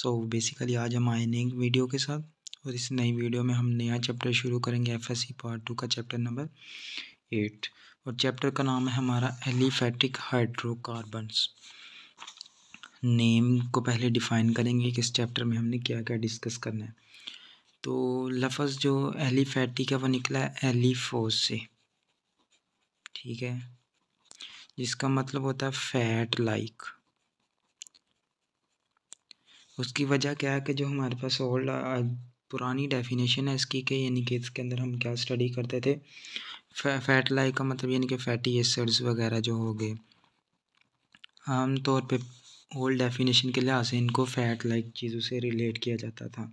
सो so, basically आज हम आए नई वीडियो के साथ और इस नई वीडियो में हम नया चैप्टर शुरू करेंगे F S C part two का चैप्टर नंबर एट और चैप्टर का नाम है हमारा एलिफेटिक हाइड्रोकार्बन्स नेम को पहले डिफ़ाइन करेंगे कि इस चैप्टर में हमने क्या क्या डिस्कस करना है तो लफ्ज़ जो एलिफेटिक है वो निकला है एलिफोस से ठीक है जिसका मतलब होता है फैट लाइक उसकी वजह क्या है कि जो हमारे पास ओल्ड पुरानी डेफिनेशन है इसकी के यानी कि इसके अंदर हम क्या स्टडी करते थे फै, फैट लाइक का मतलब यानी कि फैटी एसिड्स वगैरह जो हो गए आम तौर पे ओल्ड डेफिनेशन के लिहाज से इनको फैट लाइक चीज़ों से रिलेट किया जाता था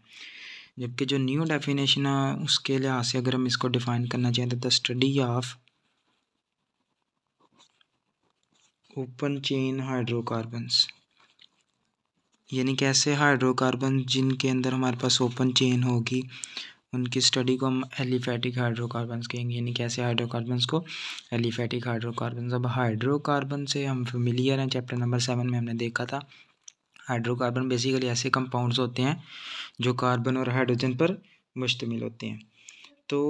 जबकि जो न्यू डेफिनेशन है उसके लिहाज से अगर हम इसको डिफ़ाइन करना चाहें तो the study of open chain hydrocarbons यानी कैसे हाइड्रोकार्बन जिनके अंदर हमारे पास ओपन चेन होगी उनकी स्टडी को हम एलिफैटिक हाइड्रोकार्बन कहेंगे यानी कैसे हाइड्रोकार्बन को एलिफैटिक हाइड्रोकार्बन अब हाइड्रोकार्बन से हम फेमिलियर हैं चैप्टर नंबर सेवन में हमने देखा था हाइड्रोकार्बन बेसिकली ऐसे कंपाउंड्स होते हैं जो कार्बन और हाइड्रोजन पर मुश्तमिल होते हैं तो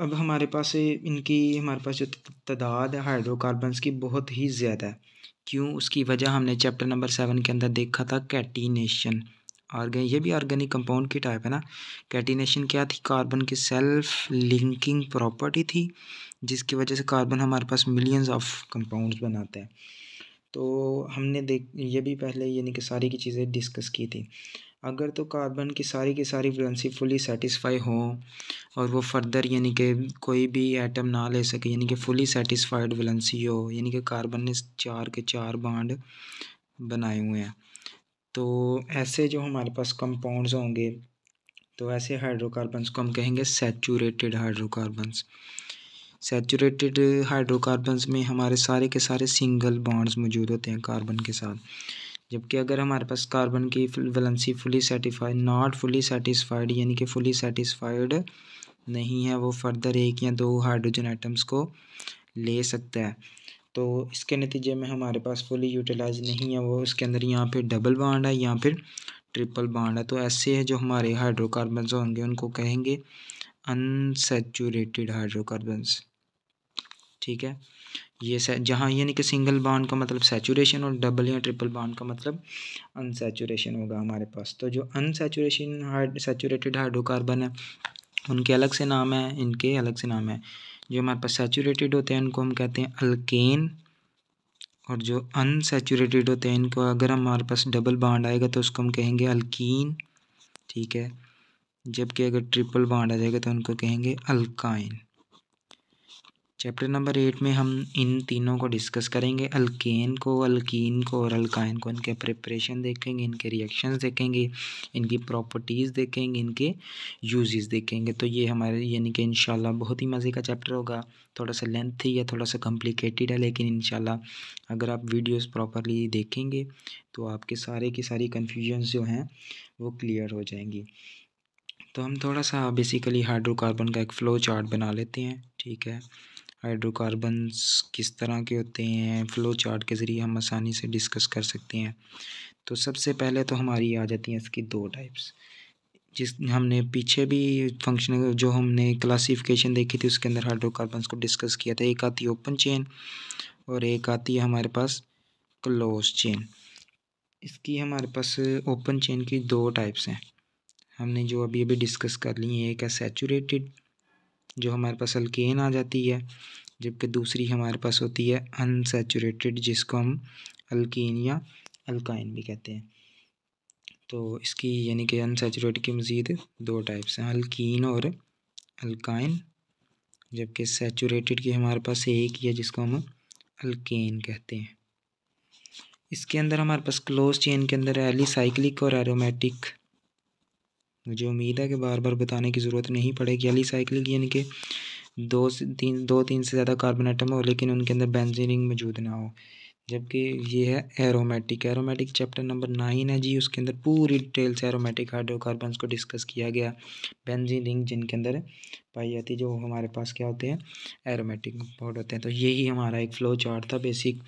अब हमारे पास इनकी हमारे पास जो तादाद है हाइड्रोकार्बन की बहुत ही ज़्यादा है क्यों उसकी वजह हमने चैप्टर नंबर सेवन के अंदर देखा था कैटिनेशन ऑर्गेन ये भी ऑर्गेनिक कंपाउंड की टाइप है ना कैटिनेशन क्या थी कार्बन की सेल्फ लिंकिंग प्रॉपर्टी थी जिसकी वजह से कार्बन हमारे पास मिलियंस ऑफ कंपाउंड्स बनाते हैं तो हमने देख ये भी पहले यानी कि सारी की चीज़ें डिस्कस की थी अगर तो कार्बन की सारी की सारी वैलेंसी फुली सेटिस्फाई हो और वो फर्दर यानी कि कोई भी एटम ना ले सके यानी कि फुली सेटिस्फाइड वैलेंसी हो यानी कि कार्बन ने चार के चार बाड बनाए हुए हैं तो ऐसे जो हमारे पास कंपाउंड्स होंगे तो ऐसे हाइड्रोकार्बन्स को हम कहेंगे सेचूरेटेड हाइड्रोकार्बन्स सेचूरेटेड हाइड्रोकार्बन्स में हमारे सारे के सारे सिंगल बॉन्ड्स मौजूद होते हैं कार्बन के साथ जबकि अगर हमारे पास कार्बन की valency fully satisfied not fully satisfied यानी कि फुली सेटिस्फाइड नहीं है वो फर्दर एक या दो हाइड्रोजन आइटम्स को ले सकता है तो इसके नतीजे में हमारे पास फुली यूटिलाइज नहीं है वो उसके अंदर यहाँ पे डबल बाड है या फिर ट्रिपल बाड है तो ऐसे है जो हमारे हाइड्रोकार्बन होंगे उनको कहेंगे अनसेचूरेटेड हाइड्रोकार्बन ठीक है ये जहाँ यानी कि सिंगल बॉन्ड का मतलब सेचुरेशन और डबल या ट्रिपल बॉन्ड का मतलब अनसेचुरेशन होगा हमारे पास तो जो अनसेचुरेशन हाइड सेचूरेटेड हाइड्रोकार्बन है उनके अलग से नाम है इनके अलग से नाम है जो हमारे पास सेचूरेटेड होते हैं उनको हम कहते हैं अल्केन और जो अनसेचूरेटेड होते हैं इनको अगर हमारे पास डबल बाउंड आएगा तो उसको हम कहेंगे अल्कीन ठीक है जबकि अगर ट्रिपल बाउंड आ जाएगा तो उनको कहेंगे अल्काइन चैप्टर नंबर एट में हम इन तीनों को डिस्कस करेंगे अल्केन को अल्कीन को और अल्काइन को इनके प्रिपरेशन देखेंगे इनके रिएक्शंस देखेंगे इनकी प्रॉपर्टीज़ देखेंगे इनके यूजेस देखेंगे तो ये हमारे यानी कि इन बहुत ही मज़े का चैप्टर होगा थोड़ा सा लेंथ ही या थोड़ा सा कॉम्प्लिकेटेड है लेकिन इन अगर आप वीडियोज़ प्रॉपरली देखेंगे तो आपके सारे की सारी कन्फ्यूजन्स जो हैं वो क्लियर हो जाएंगी तो हम थोड़ा सा बेसिकली हाइड्रोकार्बन का एक फ़्लो चार्ट बना लेते हैं ठीक है हाइड्रोकार्बन्स किस तरह के होते हैं फ्लो चार्ट के ज़रिए हम आसानी से डिस्कस कर सकते हैं तो सबसे पहले तो हमारी आ जाती हैं इसकी दो टाइप्स जिस हमने पीछे भी फंक्शन जो हमने क्लासिफिकेशन देखी थी उसके अंदर हाइड्रोकार्बन्स को डिस्कस किया था एक आती है ओपन चेन और एक आती है हमारे पास क्लोज चेन इसकी हमारे पास ओपन चेन की दो टाइप्स हैं हमने जो अभी अभी डिस्कस कर ली है एक है सेचूरेटेड जो हमारे पास अल्केन आ जाती है जबकि दूसरी हमारे पास होती है अनसेचुरेटेड जिसको हम अल्कीन या अल्काइन भी कहते हैं तो इसकी यानी कि अनसेचुरेट की मज़ीद दो टाइप्स हैं अल्कीन और अल्काइन जबकि सेचूरेटेड की हमारे पास एक ही है जिसको हम अल्केन कहते हैं इसके अंदर हमारे पास क्लोज चेन के अंदर एलिसाइक्लिक और एरोमेटिक मुझे उम्मीद है कि बार बार बताने की ज़रूरत नहीं पड़ेगी अली साइक्लिक यानी कि दो से तीन दो तीन से ज़्यादा कार्बन आइटम हो लेकिन उनके अंदर बेंजीनिंग मौजूद ना हो जबकि ये है aromatic aromatic chapter number nine है जी उसके अंदर पूरी डिटेल से एरोमेटिक हाइड्रोकार्बन को डिस्कस किया गया बेंजीन रिंग जिनके अंदर पाई जाती है जो हमारे पास क्या होते हैं एरोमेटिक पाउड होते हैं तो यही हमारा एक फ्लो चार्ट था बेसिक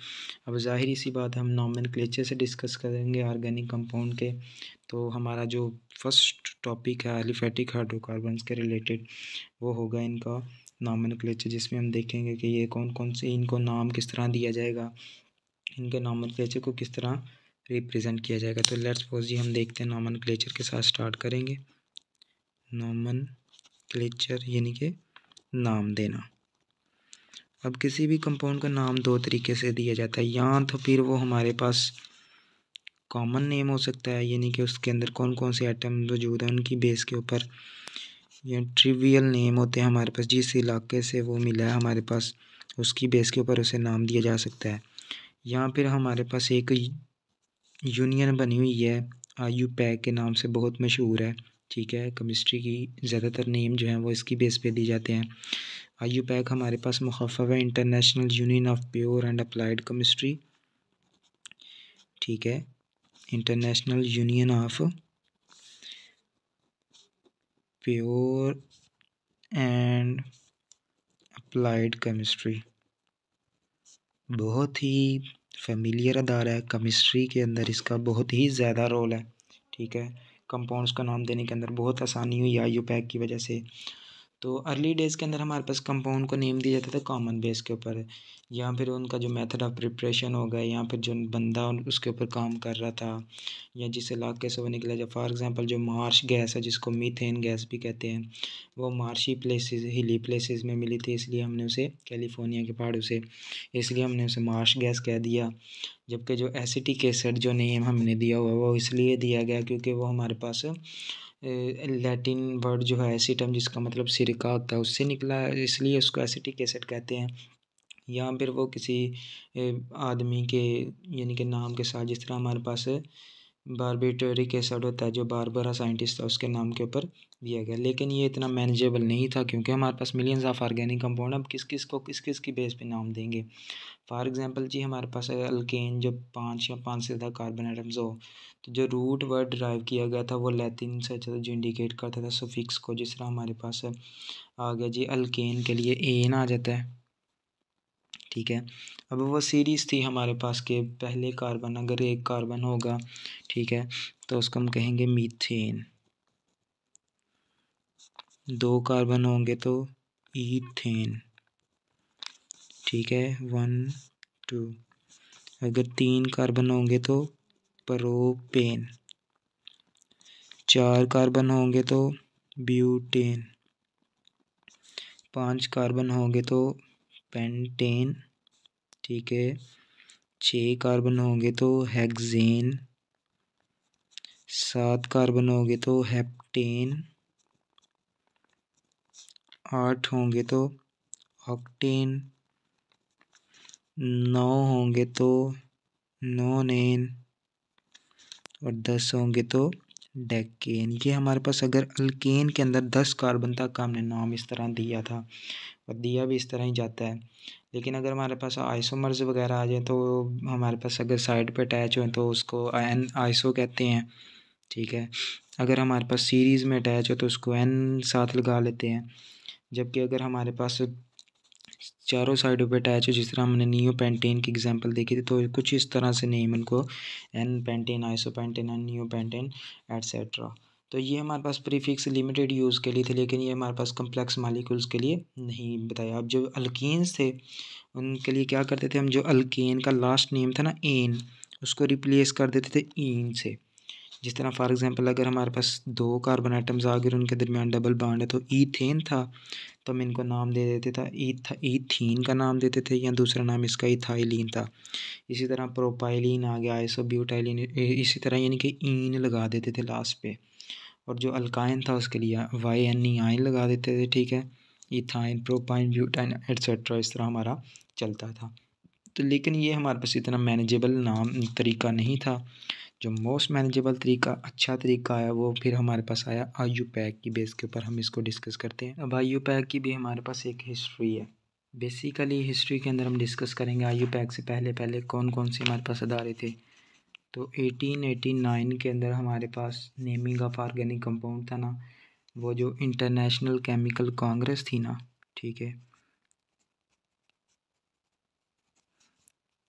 अब जाहिर सी बात हम क्लेचर से डिस्कस करेंगे ऑर्गेनिक कंपाउंड के तो हमारा जो फर्स्ट टॉपिक है एलिफेटिक हाइड्रोकार्बन के रिलेटेड वो होगा इनका नामन क्लेचर जिसमें हम देखेंगे कि ये कौन कौन से इनको नाम किस तरह दिया जाएगा इनके नामन क्लेचर को किस तरह रिप्रेजेंट किया जाएगा तो लेट्स जी हम देखते हैं नामन क्लेचर के साथ स्टार्ट करेंगे नामन क्लेचर यानी कि नाम देना अब किसी भी कंपाउंड का नाम दो तरीके से दिया जाता है या तो फिर वो हमारे पास कॉमन नेम हो सकता है यानी कि उसके अंदर कौन कौन से आइटम मौजूद हैं उनकी बेस के ऊपर या ट्रिवियल नेम होते हैं हमारे पास जिस इलाके से वो मिला है हमारे पास उसकी बेस के ऊपर उसे नाम दिया जा सकता है या फिर हमारे पास एक यूनियन बनी हुई है आयु पैक के नाम से बहुत मशहूर है ठीक है कमिस्ट्री की ज़्यादातर नेम जो हैं वो इसकी बेस पे दिए जाते हैं आयु पैक हमारे पास मुखफ़ है international union of pure and applied chemistry ठीक है international union of pure and applied chemistry बहुत ही फेमिलियर अदारा है केमिस्ट्री के अंदर इसका बहुत ही ज़्यादा रोल है ठीक है कंपाउंड्स का नाम देने के अंदर बहुत आसानी हुई आई यू पैक की वजह से तो अर्ली डेज़ के अंदर हमारे पास कंपाउंड को नेम दिया जाता था कॉमन बेस के ऊपर या फिर उनका जो मेथड ऑफ प्रिपरेशन हो गया या फिर जो बंदा उसके ऊपर काम कर रहा था या जिस इलाके से वो निकला जाए फॉर एग्जांपल जो मार्श गैस है जिसको मीथेन गैस भी कहते हैं वो मार्शी प्लेसेस हिली प्लेसेस में मिली थी इसलिए हमने उसे कैलिफोर्निया के पहाड़ों से इसलिए हमने उसे मार्श गैस कह दिया जबकि जो एसिटिक एसड जो नेम हमने दिया हुआ वो इसलिए दिया गया क्योंकि वो हमारे पास लैटिन वर्ड जो है एसिटम जिसका मतलब सिरका होता है उससे निकला है इसलिए उसको एसिटिक एसिड कहते हैं या फिर वो किसी आदमी के यानी कि नाम के साथ जिस तरह हमारे पास बारबेटरिक एसड होता है जो बारबरा साइंटिस्ट था उसके नाम के ऊपर दिया गया लेकिन ये इतना मैनेजेबल नहीं था क्योंकि हमारे पास मिलियंस ऑफ ऑर्गेनिक कंपाउंड अब किस किस को किस किस की बेस पे नाम देंगे फॉर एग्जांपल जी हमारे पास अल्केन जो पाँच या पाँच से ज़्यादा कार्बन आइटम्स हो तो जो रूट वर्ड ड्राइव किया गया था वो लैतिन से अच्छा था जो इंडिकेट करता था सोफिक्स को जिस तरह हमारे पास आ गया जी अल्केन के लिए एन आ जाता है ठीक है अब वो सीरीज़ थी हमारे पास के पहले कार्बन अगर एक कार्बन होगा ठीक है तो उसको हम कहेंगे मीथेन दो कार्बन होंगे तो ईथेन ठीक है वन टू अगर तीन कार्बन होंगे तो प्रोपेन चार कार्बन होंगे तो ब्यूटेन पांच कार्बन होंगे तो पेंटेन ठीक है छः कार्बन होंगे तो हेक्सेन सात कार्बन होंगे तो हेप्टेन आठ होंगे तो ऑक्टेन नौ होंगे तो नोनेन और दस होंगे तो डेकेन ये हमारे पास अगर अल्केन के अंदर दस कार्बन तक का हमने नाम इस तरह दिया था और दिया भी इस तरह ही जाता है लेकिन अगर हमारे पास आइसोमर्स वगैरह आ जाए तो हमारे पास अगर साइड पे अटैच हो तो उसको एन आइसो कहते हैं ठीक है अगर हमारे पास सीरीज़ में अटैच हो तो उसको एन साथ लगा लेते हैं जबकि अगर हमारे पास चारों साइडों पे अटैच है जिस तरह हमने नियो पेंटेन की एग्जांपल देखी थी तो कुछ इस तरह से नेम इनको N pentane iso pentane N neo pentane etcetera तो ये हमारे पास प्रीफिक्स लिमिटेड यूज़ के लिए थे लेकिन ये हमारे पास कम्प्लेक्स मालिक्यूल्स के लिए नहीं बताया अब जो अल्किस थे उनके लिए क्या करते थे हम जो अल्किन का लास्ट नेम था ना एन उसको रिप्लेस कर देते थे ईन से जिस तरह फॉर एग्जांपल अगर हमारे पास दो कार्बन आइटम्स आ गए उनके दरमियान डबल बॉन्ड है तो ईथेन था तो हम इनको नाम दे देते थे ईथीन का नाम देते थे या दूसरा नाम इसका इथाइलिन था इसी तरह प्रोपाइलिन आ गया इसो ब्यूटाइलिन इसी तरह यानी कि ईन लगा देते थे लास्ट पे और जो अल्काइन था उसके लिए वाई एन ई आइन लगा देते थे ठीक है इथाइन प्रोपाइन ब्यूटाइन एट्सट्रा इस तरह हमारा चलता था तो लेकिन ये हमारे पास इतना मैनेजेबल नाम तरीका नहीं था जो मोस्ट मैनेजेबल तरीका अच्छा तरीका आया वो फिर हमारे पास आया आई पैक की बेस के ऊपर हम इसको डिस्कस करते हैं अब आई यू पैक की भी हमारे पास एक हिस्ट्री है बेसिकली हिस्ट्री के अंदर हम डिस्कस करेंगे आई यू पैक से पहले पहले कौन कौन से हमारे पास अदारे थे तो 1889 के अंदर हमारे पास नेमिंग ऑफ ऑर्गेनिक कंपाउंड था ना वो जो इंटरनेशनल केमिकल कांग्रेस थी ना ठीक है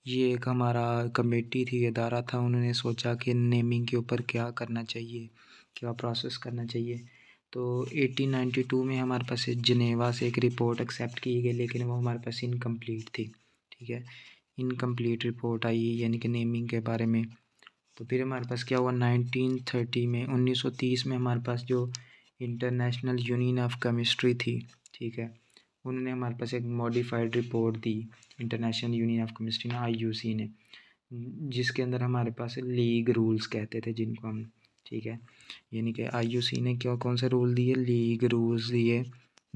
ये एक हमारा कमेटी थी अदारा था उन्होंने सोचा कि नेमिंग के ऊपर क्या करना चाहिए क्या प्रोसेस करना चाहिए तो 1892 में हमारे पास जनेवा से एक रिपोर्ट एक्सेप्ट की गई लेकिन वो हमारे पास इनकम्प्लीट थी ठीक है इनकम्प्लीट रिपोर्ट आई यानी कि नेमिंग के बारे में तो फिर हमारे पास क्या हुआ 1930 में 1930 में हमारे पास जो इंटरनेशनल यूनियन ऑफ केमिस्ट्री थी ठीक है उन्होंने हमारे पास एक मॉडिफाइड रिपोर्ट दी इंटरनेशनल यूनियन ऑफ केमिस्ट्री ना आई ने जिसके अंदर हमारे पास लीग रूल्स कहते थे जिनको हम ठीक है यानी कि आई ने क्या कौन से रूल दिए लीग रूल्स दिए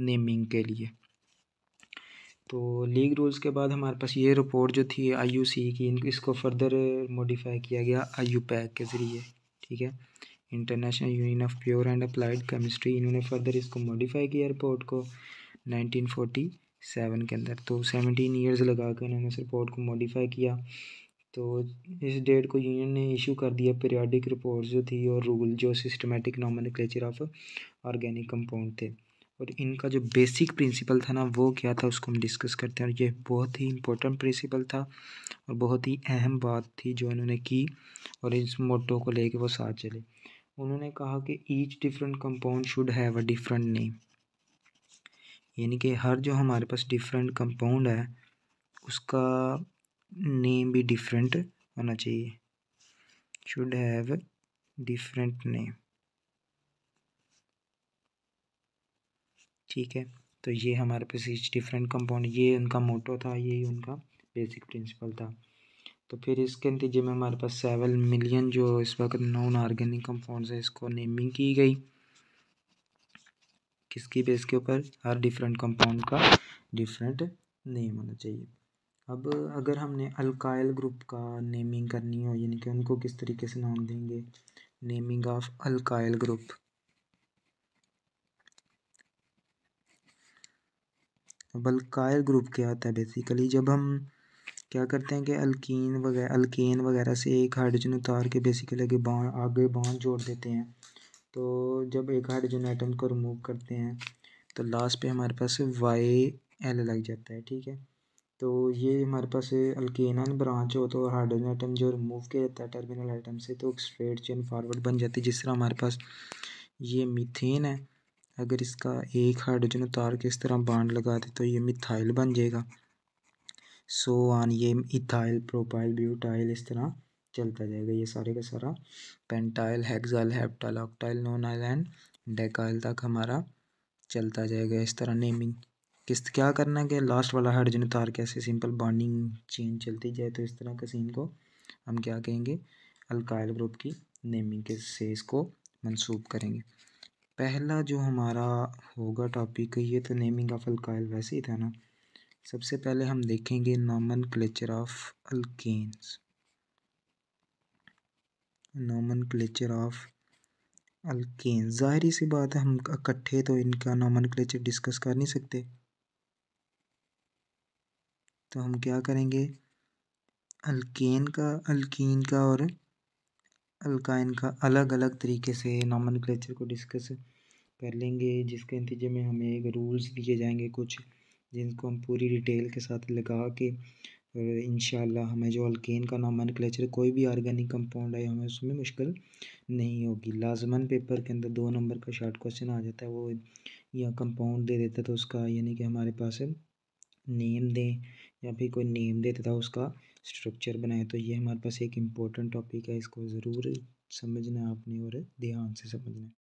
नेमिंग के लिए तो लीग रूल्स के बाद हमारे पास ये रिपोर्ट जो थी आई की इसको फर्दर मॉडिफाई किया गया आई के ज़रिए ठीक है international union of pure and applied chemistry इन्होंने फर्दर इसको मॉडिफाई किया रिपोर्ट को 1947 के अंदर तो 17 ईयर्स लगा कर उन्होंने इस रिपोर्ट को मॉडिफाई किया तो इस डेट को यूनियन ने इशू कर दिया पीरियाडिक रिपोर्ट जो थी और रूल जो सिस्टमेटिक नॉमन ऑफ ऑर्गेनिक कंपाउंड थे और इनका जो बेसिक प्रिंसिपल था ना वो क्या था उसको हम डिस्कस करते हैं और ये बहुत ही इंपॉर्टेंट प्रिंसिपल था और बहुत ही अहम बात थी जो इन्होंने की और इस मोटो को लेके वो साथ चले उन्होंने कहा कि each different compound should have a different name यानी कि हर जो हमारे पास डिफरेंट कंपाउंड है उसका नेम भी डिफरेंट होना चाहिए शुड हैव डिफरेंट नेम ठीक है तो ये हमारे पास डिफरेंट कंपाउंड ये उनका मोटो था ये उनका बेसिक प्रिंसिपल था तो फिर इसके नतीजे में हमारे पास सेवन मिलियन जो इस वक्त नॉन ऑर्गेनिक कंपाउंड है इसको नेमिंग की गई किसकी बेस के ऊपर हर डिफरेंट कंपाउंड का डिफरेंट नेम होना चाहिए अब अगर हमने अल्काइल ग्रुप का नेमिंग करनी हो यानी कि उनको किस तरीके से नाम देंगे नेमिंग ऑफ अल्काइल ग्रुप अब अल्काइल ग्रुप क्या होता है बेसिकली जब हम क्या करते हैं कि अल्कीन वगैरह अल्केन वगैरह से एक हाइड्रोजन उतार के बेसिकली आगे बांध जोड़ देते हैं तो जब एक हाइड्रोजन आइटम को रिमूव करते हैं तो लास्ट पे हमारे पास वाई एल लग जाता है ठीक है तो ये हमारे पास अल्केनल ब्रांच हो तो हाइड्रोजन आइटम जो रिमूव किया जाता है टर्मिनल आइटम से तो स्ट्रेट चेन फॉरवर्ड बन जाती है जिस तरह हमारे पास ये मीथेन है अगर इसका एक हाइड्रोजन उतार के इस तरह बांड लगा दे तो ये मिथाइल बन जाएगा सो so, ऑन ये इथाइल प्रोपाइल ब्यूटाइल इस तरह चलता जाएगा ये सारे का सारा pentyl hexyl heptyl octyl nonyl and decyl तक हमारा चलता जाएगा इस तरह नेमिंग किस क्या करना है कि लास्ट वाला हाइड्रोजन तार कैसे ऐसे सिंपल बॉन्डिंग चेन चलती जाए तो इस तरह के सीन को हम क्या कहेंगे अल्काइल ग्रुप की नेमिंग के से इसको मनसूब करेंगे पहला जो हमारा होगा टॉपिक ये तो नेमिंग ऑफ अल्काइल वैसे ही था ना सबसे पहले हम देखेंगे nomenclature of alkanes nomenclature of alkane ज़ाहिर सी बात है हम इकट्ठे तो इनका नॉमन क्लेचर डिस्कस कर नहीं सकते तो हम क्या करेंगे अल्केन का अल्कीन का और अल्काइन का अलग अलग तरीके से नॉमन क्लेचर को डिस्कस कर लेंगे जिसके नतीजे में हमें एक रूल्स दिए जाएंगे कुछ जिनको हम पूरी डिटेल के साथ लगा के इन हमें जो अल्केन का नामान क्लेचर कोई भी आर्गेनिक कंपाउंड आए हमें उसमें मुश्किल नहीं होगी लाजमन पेपर के अंदर दो नंबर का शार्ट क्वेश्चन आ जाता है वो या कंपाउंड दे देता तो उसका यानी कि हमारे पास नेम दें या फिर कोई नेम देता था उसका स्ट्रक्चर बनाए तो ये हमारे पास एक इम्पोर्टेंट टॉपिक है इसको ज़रूर समझना आपने और ध्यान से समझना